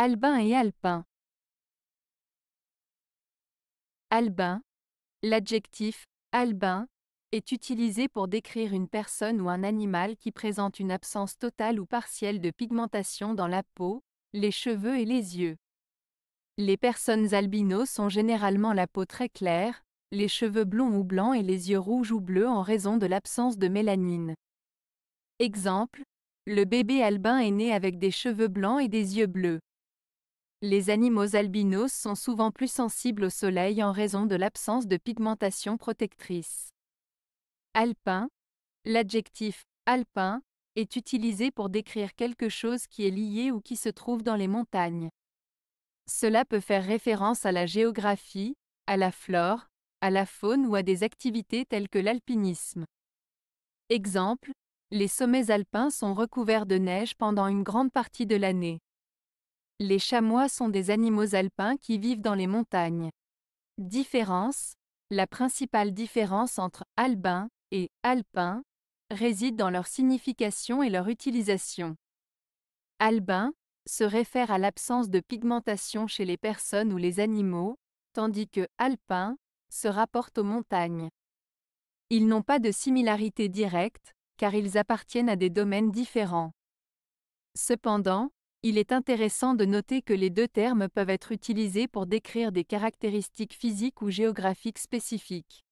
Albin et alpin. Albin. L'adjectif albin est utilisé pour décrire une personne ou un animal qui présente une absence totale ou partielle de pigmentation dans la peau, les cheveux et les yeux. Les personnes albinos sont généralement la peau très claire, les cheveux blonds ou blancs et les yeux rouges ou bleus en raison de l'absence de mélanine. Exemple, le bébé albin est né avec des cheveux blancs et des yeux bleus. Les animaux albinos sont souvent plus sensibles au soleil en raison de l'absence de pigmentation protectrice. Alpin. L'adjectif alpin est utilisé pour décrire quelque chose qui est lié ou qui se trouve dans les montagnes. Cela peut faire référence à la géographie, à la flore, à la faune ou à des activités telles que l'alpinisme. Exemple, les sommets alpins sont recouverts de neige pendant une grande partie de l'année. Les chamois sont des animaux alpins qui vivent dans les montagnes. Différence La principale différence entre albin et alpin réside dans leur signification et leur utilisation. Albin se réfère à l'absence de pigmentation chez les personnes ou les animaux, tandis que alpin se rapporte aux montagnes. Ils n'ont pas de similarité directe, car ils appartiennent à des domaines différents. Cependant, il est intéressant de noter que les deux termes peuvent être utilisés pour décrire des caractéristiques physiques ou géographiques spécifiques.